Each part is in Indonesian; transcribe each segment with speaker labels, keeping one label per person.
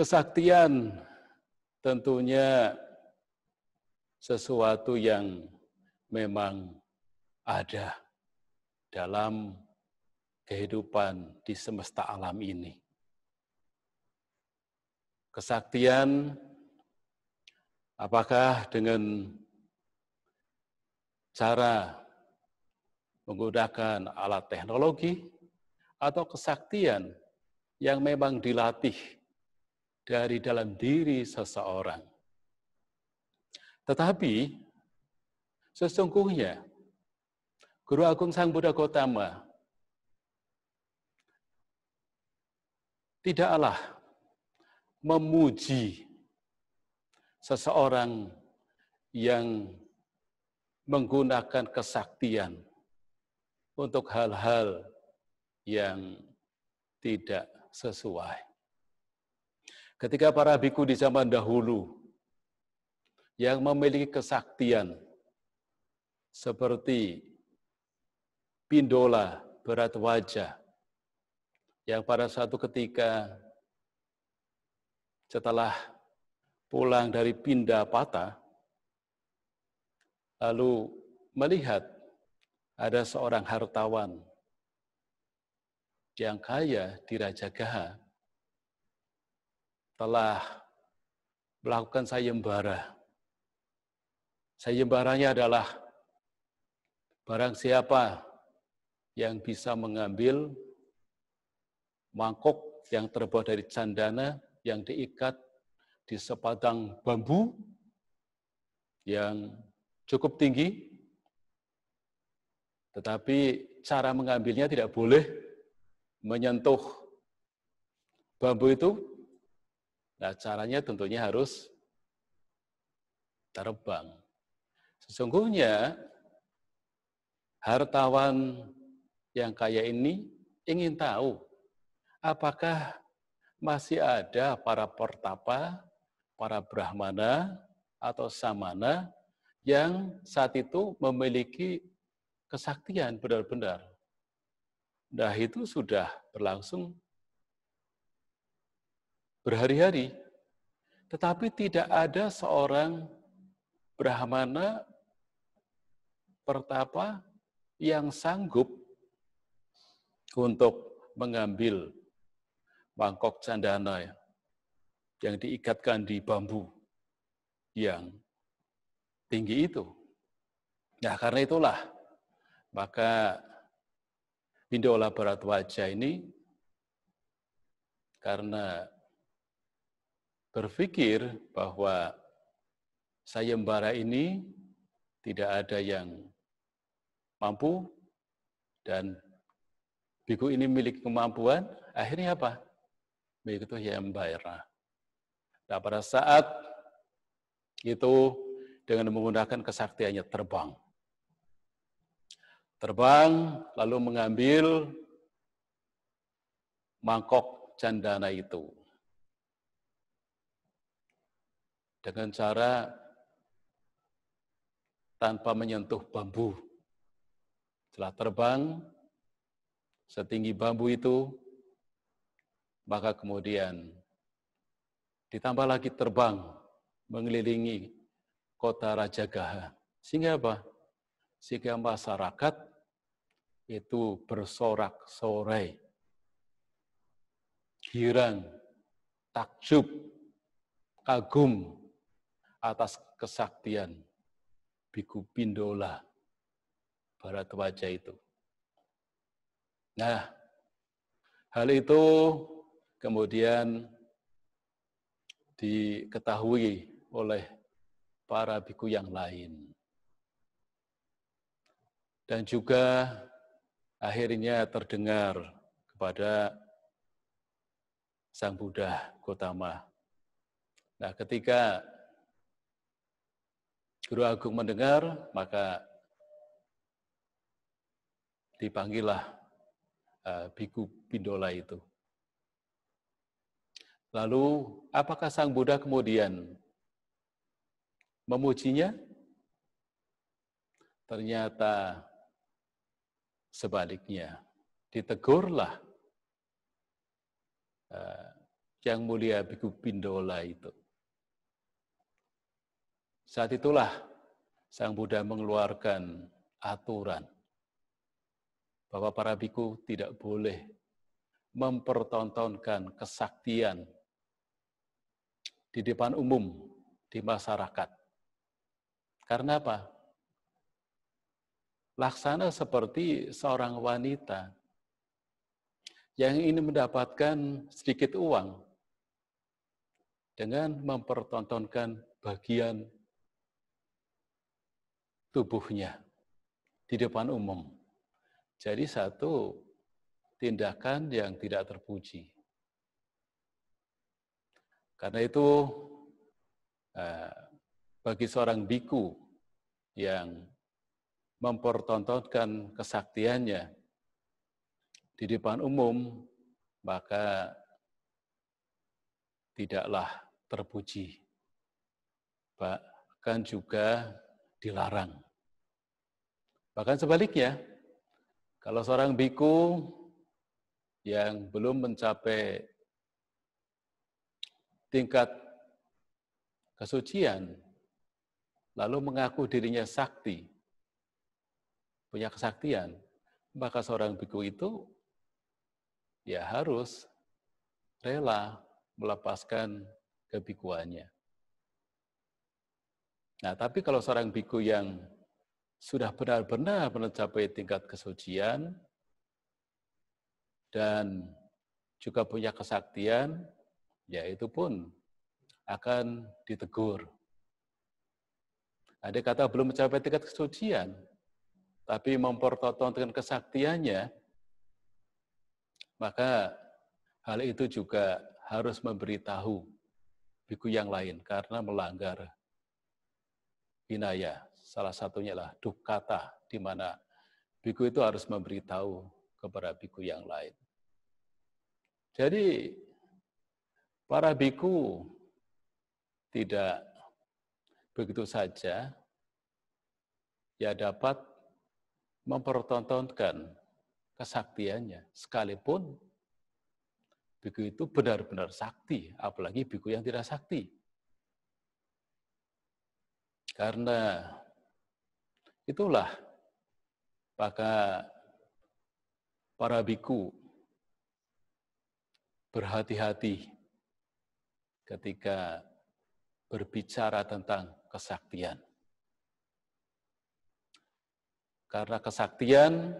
Speaker 1: Kesaktian tentunya sesuatu yang memang ada dalam kehidupan di semesta alam ini. Kesaktian, apakah dengan cara menggunakan alat teknologi atau kesaktian yang memang dilatih dari dalam diri seseorang. Tetapi, sesungguhnya, Guru Agung Sang Buddha Gautama tidaklah memuji seseorang yang menggunakan kesaktian untuk hal-hal yang tidak sesuai. Ketika para biku di zaman dahulu yang memiliki kesaktian seperti pindola berat wajah yang pada satu ketika setelah pulang dari pindah patah, lalu melihat ada seorang hartawan yang kaya di Raja Gaha telah melakukan sayembara. Sayembaranya adalah barang siapa yang bisa mengambil mangkok yang terbuat dari candana yang diikat di sepadang bambu yang cukup tinggi, tetapi cara mengambilnya tidak boleh menyentuh bambu itu Nah, caranya tentunya harus terbang. Sesungguhnya hartawan yang kaya ini ingin tahu apakah masih ada para pertapa, para brahmana atau samana yang saat itu memiliki kesaktian benar-benar. Nah itu sudah berlangsung berhari-hari, tetapi tidak ada seorang Brahmana pertapa yang sanggup untuk mengambil mangkok candana ya, yang diikatkan di bambu yang tinggi itu. Nah, karena itulah maka Bindola Barat Wajah ini karena berpikir bahwa sayembara ini tidak ada yang mampu dan biku ini milik kemampuan, akhirnya apa? Begitu sayembara. Nah pada saat itu dengan menggunakan kesaktiannya terbang. Terbang lalu mengambil mangkok candana itu dengan cara tanpa menyentuh bambu. Setelah terbang setinggi bambu itu, maka kemudian ditambah lagi terbang mengelilingi kota raja Rajagaha. Sehingga apa? Sehingga masyarakat itu bersorak-sorai, girang, takjub, kagum atas kesaktian Biku Pindola barat wajah itu. Nah, hal itu kemudian diketahui oleh para biku yang lain. Dan juga akhirnya terdengar kepada Sang Buddha Gotama. Nah, ketika Guru Agung mendengar, maka dipanggillah uh, Biku Pindola itu. Lalu, apakah Sang Buddha kemudian memujinya? Ternyata sebaliknya, ditegurlah uh, yang mulia Biku Pindola itu. Saat itulah Sang Buddha mengeluarkan aturan bahwa para biku tidak boleh mempertontonkan kesaktian di depan umum, di masyarakat. Karena apa? Laksana seperti seorang wanita yang ingin mendapatkan sedikit uang dengan mempertontonkan bagian tubuhnya di depan umum. Jadi satu tindakan yang tidak terpuji. Karena itu eh, bagi seorang biku yang mempertontonkan kesaktiannya di depan umum, maka tidaklah terpuji. Bahkan juga dilarang. Bahkan sebaliknya, kalau seorang biku yang belum mencapai tingkat kesucian, lalu mengaku dirinya sakti, punya kesaktian, maka seorang biku itu ya harus rela melepaskan kebikuannya. Nah, tapi kalau seorang biku yang sudah benar-benar mencapai tingkat kesucian dan juga punya kesaktian, ya itu pun akan ditegur. Ada kata belum mencapai tingkat kesucian, tapi mempertontonkan kesaktiannya, maka hal itu juga harus memberitahu biku yang lain karena melanggar binaya. Salah satunya adalah dukata, di mana biku itu harus memberitahu kepada biku yang lain. Jadi para biku tidak begitu saja ya dapat mempertontonkan kesaktiannya sekalipun biku itu benar-benar sakti apalagi biku yang tidak sakti karena itulah maka para biku berhati-hati ketika berbicara tentang kesaktian. Karena kesaktian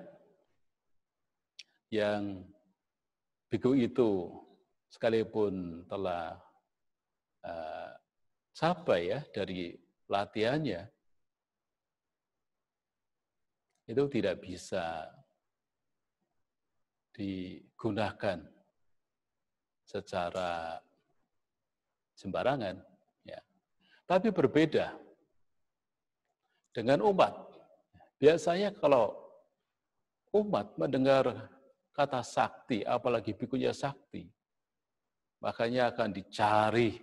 Speaker 1: yang biku itu sekalipun telah uh, eh, capai ya dari latihannya, itu tidak bisa digunakan secara sembarangan. Ya. Tapi berbeda dengan umat. Biasanya kalau umat mendengar kata sakti, apalagi bikunya sakti, makanya akan dicari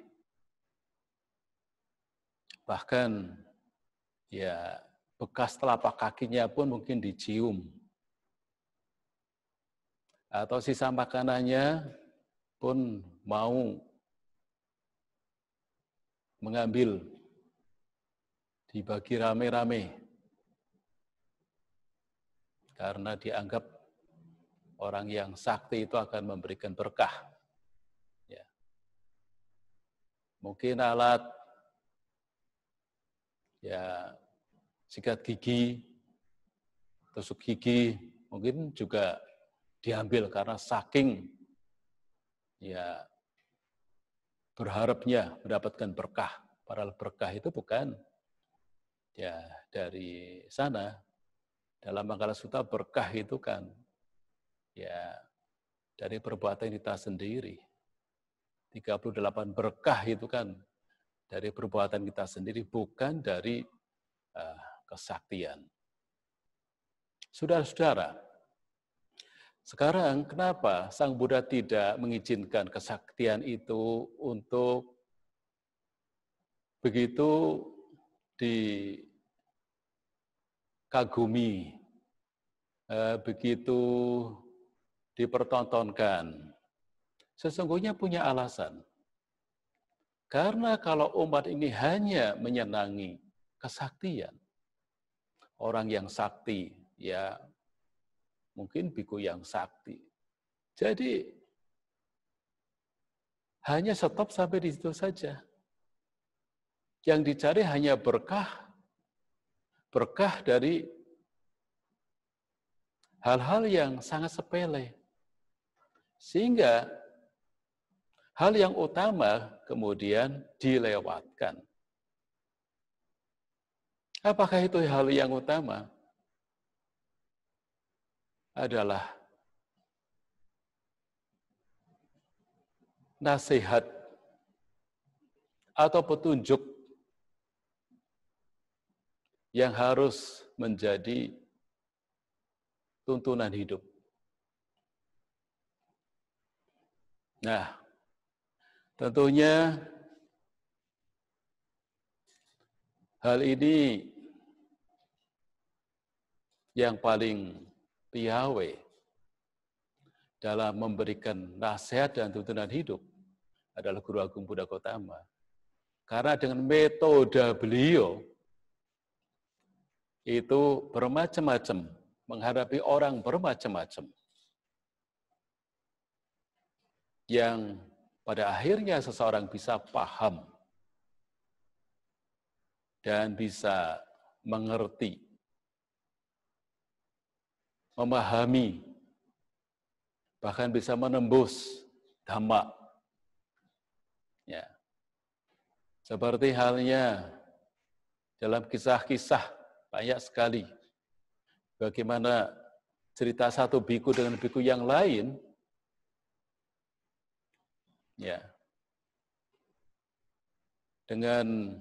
Speaker 1: bahkan ya bekas telapak kakinya pun mungkin dicium. Atau sisa makanannya pun mau mengambil dibagi rame-rame karena dianggap orang yang sakti itu akan memberikan berkah. Ya. Mungkin alat ya sikat gigi, tusuk gigi mungkin juga diambil karena saking ya berharapnya mendapatkan berkah. Padahal berkah itu bukan ya dari sana. Dalam Mangkala Suta berkah itu kan ya dari perbuatan kita sendiri. 38 berkah itu kan dari perbuatan kita sendiri, bukan dari uh, kesaktian. Saudara-saudara, sekarang kenapa Sang Buddha tidak mengizinkan kesaktian itu untuk begitu dikagumi, uh, begitu dipertontonkan? Sesungguhnya punya alasan. Karena kalau umat ini hanya menyenangi kesaktian, orang yang sakti, ya mungkin biku yang sakti. Jadi hanya stop sampai di situ saja. Yang dicari hanya berkah, berkah dari hal-hal yang sangat sepele. Sehingga Hal yang utama kemudian dilewatkan. Apakah itu hal yang utama? Adalah nasihat atau petunjuk yang harus menjadi tuntunan hidup. Nah, Tentunya hal ini yang paling piawe dalam memberikan nasihat dan tuntunan hidup adalah Guru Agung Buddha Kotama. Karena dengan metode beliau itu bermacam-macam, menghadapi orang bermacam-macam. Yang pada akhirnya seseorang bisa paham dan bisa mengerti, memahami, bahkan bisa menembus dhamma. Ya. Seperti halnya dalam kisah-kisah banyak sekali bagaimana cerita satu biku dengan biku yang lain Ya. Dengan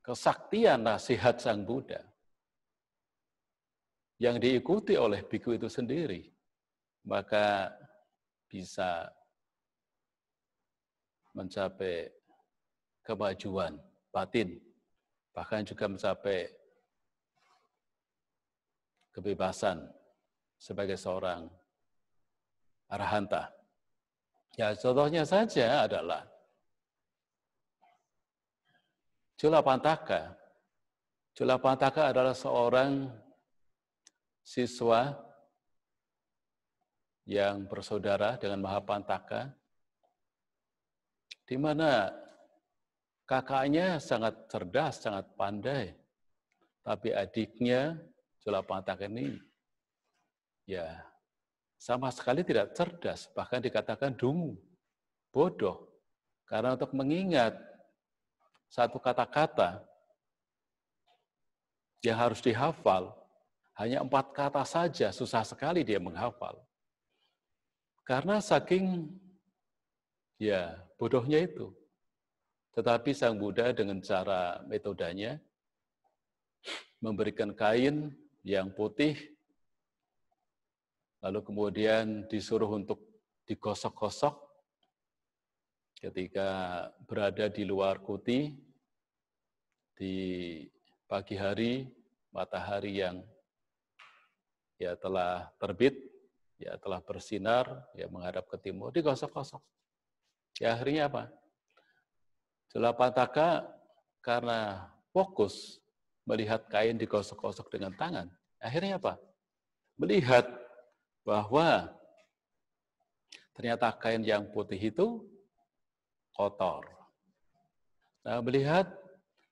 Speaker 1: kesaktian nasihat Sang Buddha yang diikuti oleh biku itu sendiri, maka bisa mencapai kemajuan batin, bahkan juga mencapai kebebasan sebagai seorang arahanta. Ya contohnya saja adalah pantaka cula pantaka adalah seorang siswa yang bersaudara dengan pantaka di mana kakaknya sangat cerdas, sangat pandai, tapi adiknya pantaka ini ya sama sekali tidak cerdas, bahkan dikatakan dungu, bodoh. Karena untuk mengingat satu kata-kata yang harus dihafal, hanya empat kata saja susah sekali dia menghafal. Karena saking ya bodohnya itu. Tetapi Sang Buddha dengan cara metodenya memberikan kain yang putih lalu kemudian disuruh untuk digosok-gosok ketika berada di luar kuti di pagi hari matahari yang ya telah terbit ya telah bersinar ya menghadap ke timur digosok-gosok ya akhirnya apa celapataka karena fokus melihat kain digosok-gosok dengan tangan akhirnya apa melihat bahwa ternyata kain yang putih itu kotor. Nah, melihat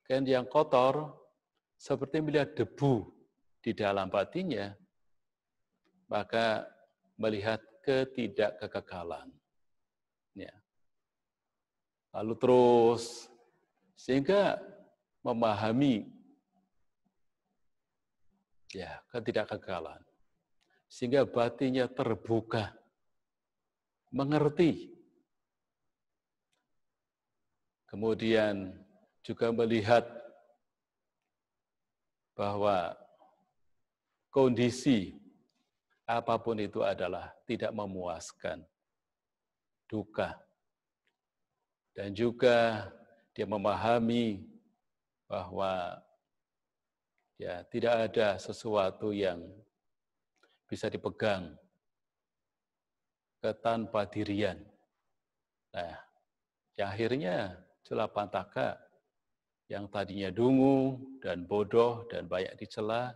Speaker 1: kain yang kotor seperti melihat debu di dalam batinnya, maka melihat ketidakkekekalan. Ya. Lalu terus sehingga memahami ya ketidakkekalan sehingga batinya terbuka, mengerti. Kemudian juga melihat bahwa kondisi apapun itu adalah tidak memuaskan, duka. Dan juga dia memahami bahwa ya tidak ada sesuatu yang bisa dipegang ketanpa dirian. Nah, yang akhirnya celapantaka yang tadinya dungu dan bodoh dan banyak dicela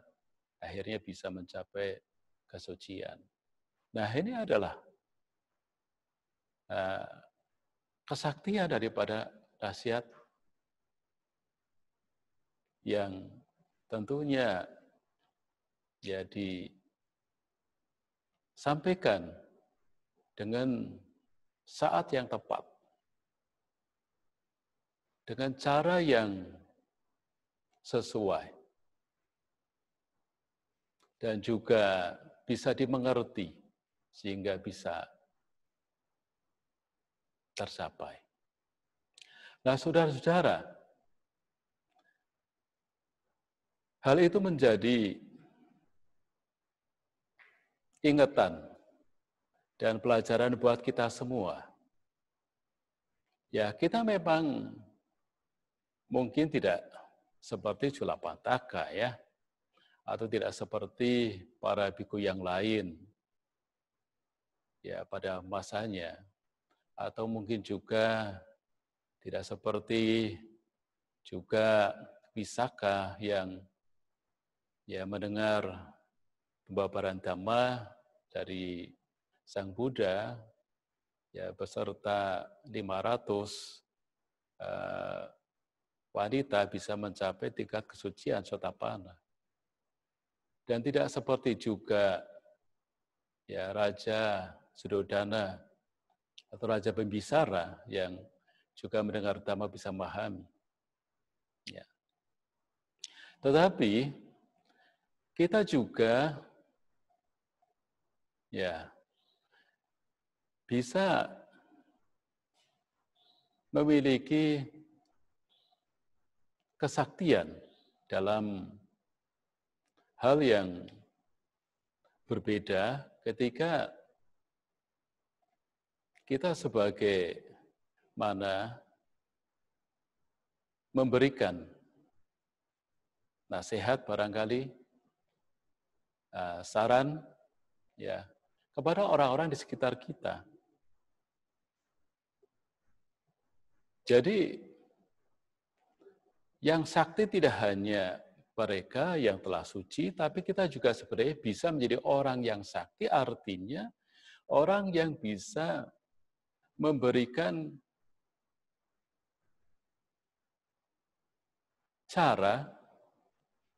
Speaker 1: akhirnya bisa mencapai kesucian. Nah, ini adalah eh, kesaktian daripada nasihat yang tentunya jadi ya, Sampaikan dengan saat yang tepat. Dengan cara yang sesuai. Dan juga bisa dimengerti sehingga bisa tercapai. Nah, saudara-saudara, hal itu menjadi ingatan dan pelajaran buat kita semua. Ya, kita memang mungkin tidak seperti Julapataka ya, atau tidak seperti para biku yang lain ya pada masanya atau mungkin juga tidak seperti juga Wisaka yang ya mendengar pembabaran damai dari Sang Buddha ya beserta 500 eh, wanita bisa mencapai tingkat kesucian sotapana. Dan tidak seperti juga ya Raja Sudodana atau Raja Pembisara yang juga mendengar Dhamma bisa memahami. Ya. Tetapi kita juga Ya. Bisa memiliki kesaktian dalam hal yang berbeda ketika kita sebagai mana memberikan nasihat barangkali eh, saran ya kepada orang-orang di sekitar kita. Jadi yang sakti tidak hanya mereka yang telah suci, tapi kita juga sebenarnya bisa menjadi orang yang sakti, artinya orang yang bisa memberikan cara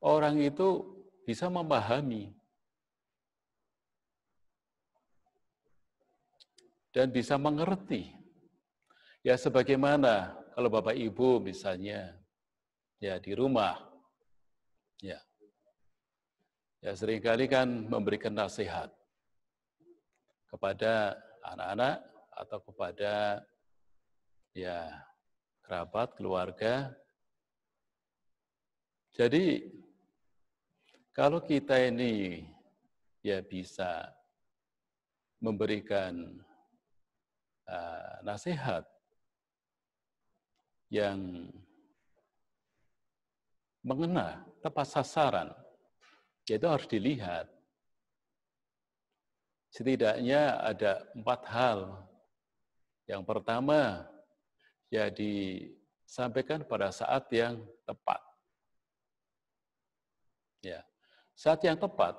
Speaker 1: orang itu bisa memahami dan bisa mengerti. Ya sebagaimana kalau Bapak Ibu misalnya ya di rumah ya ya seringkali kan memberikan nasihat kepada anak-anak atau kepada ya kerabat, keluarga. Jadi kalau kita ini ya bisa memberikan Eh, nasihat yang mengena tepat sasaran, yaitu harus dilihat. Setidaknya ada empat hal. Yang pertama, ya disampaikan pada saat yang tepat. Ya, saat yang tepat,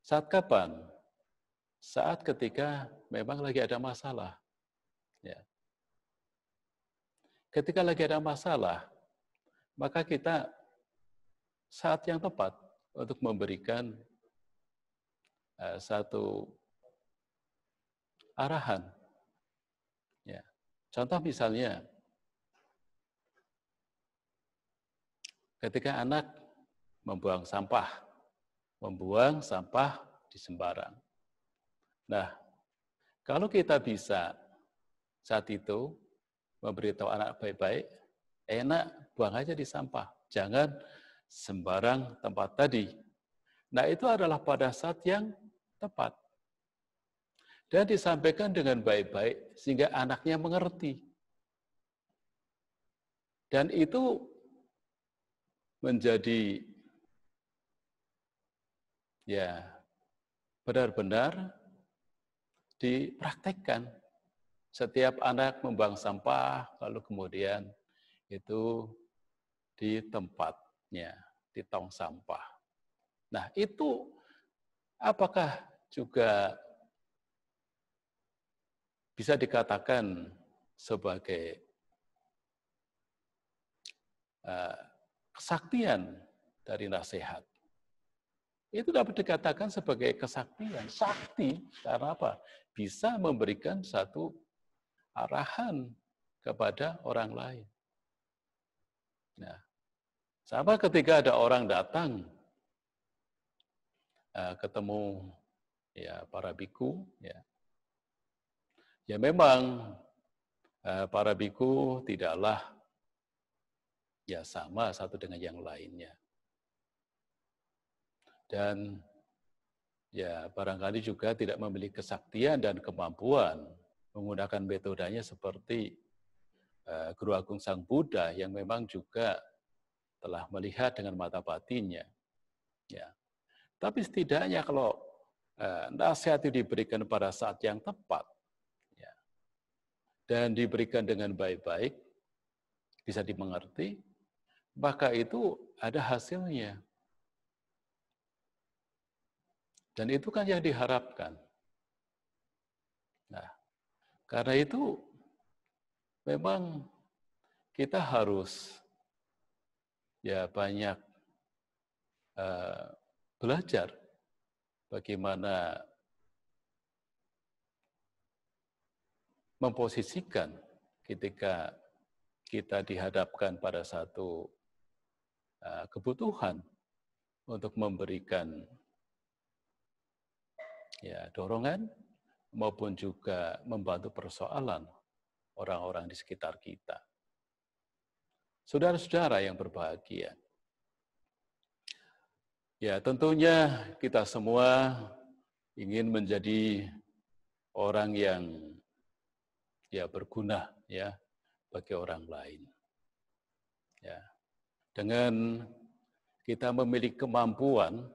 Speaker 1: saat kapan? Saat ketika memang lagi ada masalah. Ya. Ketika lagi ada masalah, maka kita saat yang tepat untuk memberikan uh, satu arahan. Ya. Contoh misalnya, ketika anak membuang sampah, membuang sampah di sembarang. Nah, kalau kita bisa saat itu memberitahu anak baik-baik, enak buang aja di sampah. Jangan sembarang tempat tadi. Nah itu adalah pada saat yang tepat. Dan disampaikan dengan baik-baik sehingga anaknya mengerti. Dan itu menjadi ya benar-benar dipraktekkan setiap anak membuang sampah, lalu kemudian itu di tempatnya, di tong sampah. Nah, itu apakah juga bisa dikatakan sebagai uh, kesaktian dari nasihat? Itu dapat dikatakan sebagai kesaktian, sakti karena apa? Bisa memberikan satu arahan kepada orang lain. Nah, sama ketika ada orang datang uh, ketemu ya para biku, ya, ya memang uh, para biku tidaklah ya sama satu dengan yang lainnya. Dan ya barangkali juga tidak memiliki kesaktian dan kemampuan menggunakan metodenya seperti eh, Guru Agung Sang Buddha yang memang juga telah melihat dengan mata batinnya. Ya. Tapi setidaknya kalau eh, nasihat itu diberikan pada saat yang tepat ya, dan diberikan dengan baik-baik, bisa dimengerti, maka itu ada hasilnya. Dan itu kan yang diharapkan. Karena itu memang kita harus ya banyak uh, belajar bagaimana memposisikan ketika kita dihadapkan pada satu uh, kebutuhan untuk memberikan ya dorongan maupun juga membantu persoalan orang-orang di sekitar kita. Saudara-saudara yang berbahagia, ya tentunya kita semua ingin menjadi orang yang ya berguna ya bagi orang lain. Ya. Dengan kita memiliki kemampuan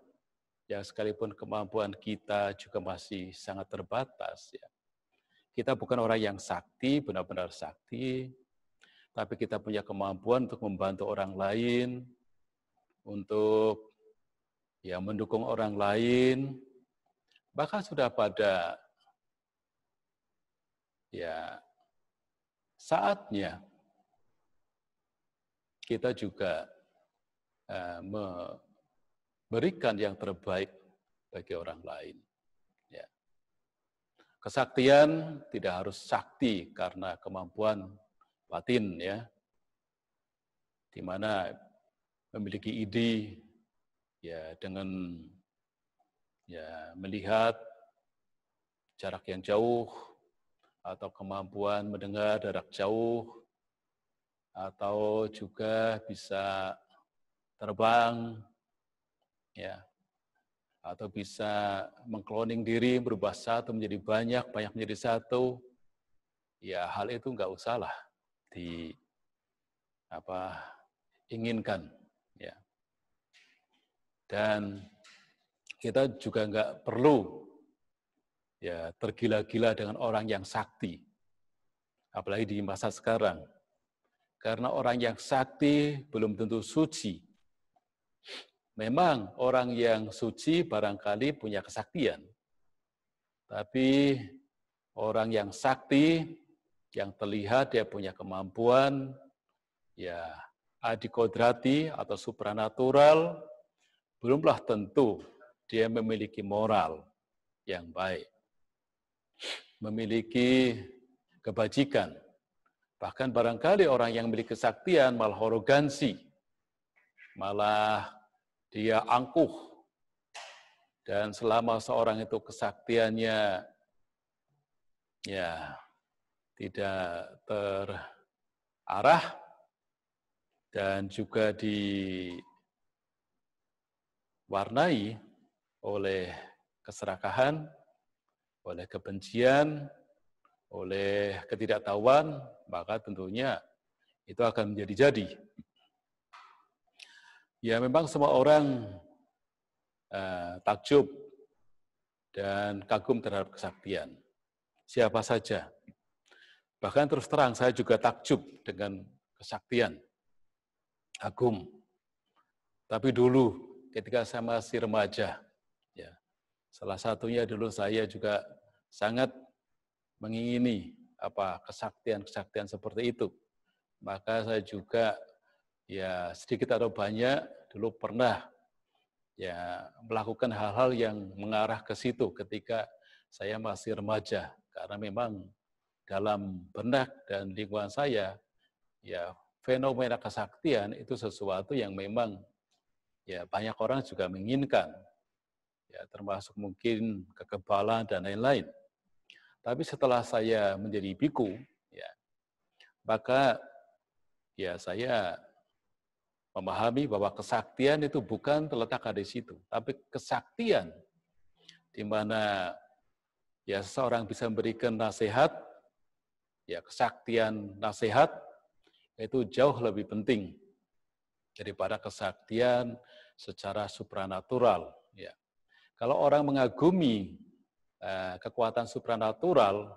Speaker 1: ya sekalipun kemampuan kita juga masih sangat terbatas ya. Kita bukan orang yang sakti, benar-benar sakti, tapi kita punya kemampuan untuk membantu orang lain, untuk ya mendukung orang lain, bahkan sudah pada ya saatnya kita juga eh, berikan yang terbaik bagi orang lain. Ya. Kesaktian tidak harus sakti karena kemampuan batin ya. Di mana memiliki ide ya dengan ya melihat jarak yang jauh atau kemampuan mendengar jarak jauh atau juga bisa terbang ya atau bisa mengkloning diri berubah satu menjadi banyak banyak menjadi satu ya hal itu nggak usahlah di apa inginkan ya dan kita juga nggak perlu ya tergila-gila dengan orang yang sakti apalagi di masa sekarang karena orang yang sakti belum tentu suci Memang orang yang suci barangkali punya kesaktian, tapi orang yang sakti, yang terlihat dia punya kemampuan, ya adikodrati atau supranatural, belumlah tentu dia memiliki moral yang baik, memiliki kebajikan, bahkan barangkali orang yang memiliki kesaktian malah arogansi, malah dia angkuh. Dan selama seorang itu kesaktiannya ya tidak terarah dan juga diwarnai oleh keserakahan, oleh kebencian, oleh ketidaktahuan, maka tentunya itu akan menjadi jadi. Ya memang semua orang uh, takjub dan kagum terhadap kesaktian. Siapa saja. Bahkan terus terang saya juga takjub dengan kesaktian. agum. Tapi dulu ketika saya masih remaja, ya, salah satunya dulu saya juga sangat mengingini apa kesaktian-kesaktian seperti itu. Maka saya juga ya sedikit atau banyak dulu pernah ya melakukan hal-hal yang mengarah ke situ ketika saya masih remaja karena memang dalam benak dan lingkungan saya ya fenomena kesaktian itu sesuatu yang memang ya banyak orang juga menginginkan ya termasuk mungkin kekebalan dan lain-lain. Tapi setelah saya menjadi biku ya maka ya saya memahami bahwa kesaktian itu bukan terletak ada di situ, tapi kesaktian di mana ya seseorang bisa memberikan nasihat, ya kesaktian nasihat itu jauh lebih penting daripada kesaktian secara supranatural. Ya. Kalau orang mengagumi eh, kekuatan supranatural,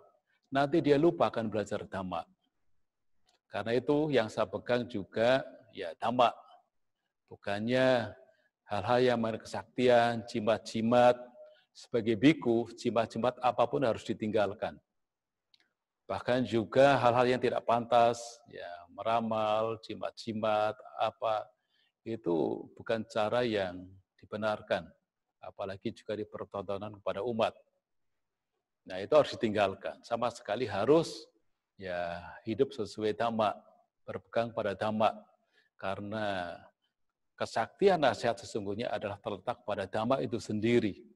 Speaker 1: nanti dia lupa akan belajar dhamma. Karena itu yang saya pegang juga ya dhamma Bukannya hal-hal yang main kesaktian, cimat-cimat sebagai biku, cimat-cimat apapun harus ditinggalkan. Bahkan juga hal-hal yang tidak pantas, ya meramal, cimat-cimat apa, itu bukan cara yang dibenarkan. Apalagi juga dipertontonan kepada umat. Nah itu harus ditinggalkan. Sama sekali harus ya hidup sesuai dhamma, berpegang pada dhamma. Karena kesaktian nasihat sesungguhnya adalah terletak pada dhamma itu sendiri.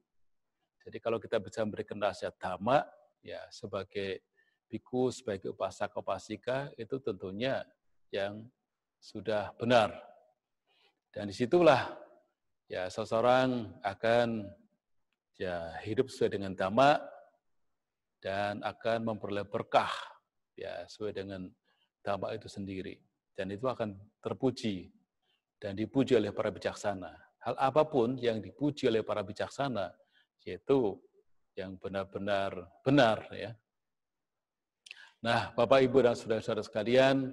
Speaker 1: Jadi kalau kita bisa memberikan nasihat dhamma, ya sebagai biku, sebagai upasaka upasika, itu tentunya yang sudah benar. Dan disitulah ya seseorang akan ya hidup sesuai dengan dhamma dan akan memperoleh berkah ya sesuai dengan dhamma itu sendiri. Dan itu akan terpuji dan dipuji oleh para bijaksana. Hal apapun yang dipuji oleh para bijaksana, yaitu yang benar-benar benar ya. Nah, Bapak Ibu dan saudara-saudara sekalian,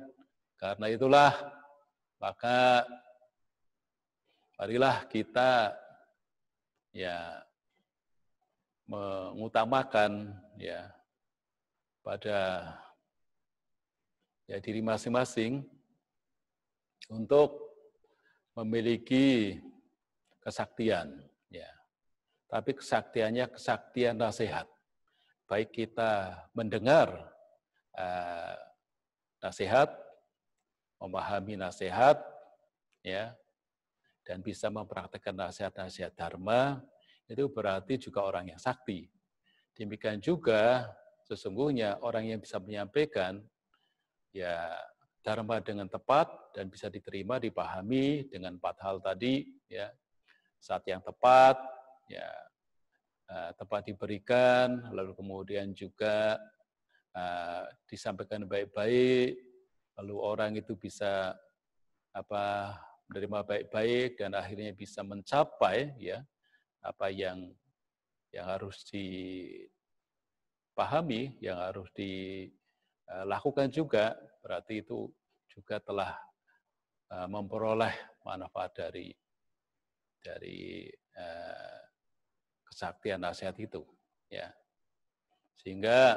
Speaker 1: karena itulah maka marilah kita ya mengutamakan ya pada ya diri masing-masing untuk memiliki kesaktian, ya. Tapi kesaktiannya kesaktian nasihat. Baik kita mendengar eh, nasihat, memahami nasihat, ya, dan bisa mempraktekkan nasihat-nasihat dharma, itu berarti juga orang yang sakti. Demikian juga sesungguhnya orang yang bisa menyampaikan ya dharma dengan tepat dan bisa diterima, dipahami dengan empat hal tadi, ya saat yang tepat, ya eh, tepat diberikan, lalu kemudian juga uh, disampaikan baik-baik, lalu orang itu bisa apa menerima baik-baik dan akhirnya bisa mencapai ya apa yang yang harus dipahami, yang harus dilakukan eh, juga berarti itu juga telah eh, memperoleh manfaat dari dari eh, kesaktian nasihat itu ya sehingga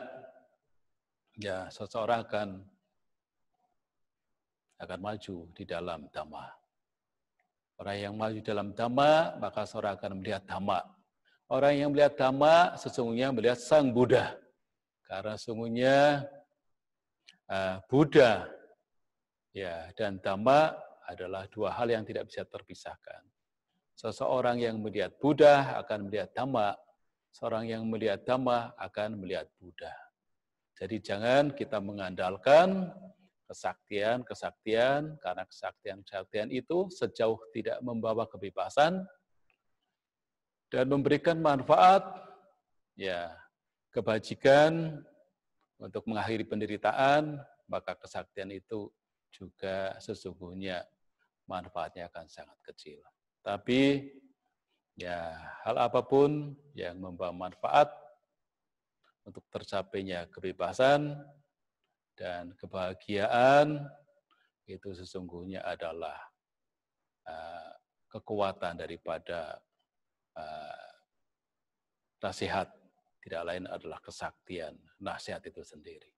Speaker 1: ya seseorang akan akan maju di dalam dhamma orang yang maju dalam dhamma maka seorang akan melihat dhamma orang yang melihat dhamma sesungguhnya melihat sang Buddha karena sesungguhnya Eh, Buddha ya dan Dhamma adalah dua hal yang tidak bisa terpisahkan. Seseorang yang melihat Buddha akan melihat Dhamma, seorang yang melihat Dhamma akan melihat Buddha. Jadi jangan kita mengandalkan kesaktian-kesaktian, karena kesaktian-kesaktian itu sejauh tidak membawa kebebasan dan memberikan manfaat, ya kebajikan untuk mengakhiri penderitaan, maka kesaktian itu juga sesungguhnya manfaatnya akan sangat kecil. Tapi ya hal apapun yang membawa manfaat untuk tercapainya kebebasan dan kebahagiaan itu sesungguhnya adalah uh, kekuatan daripada uh, nasihat tidak lain adalah kesaktian nasihat itu sendiri.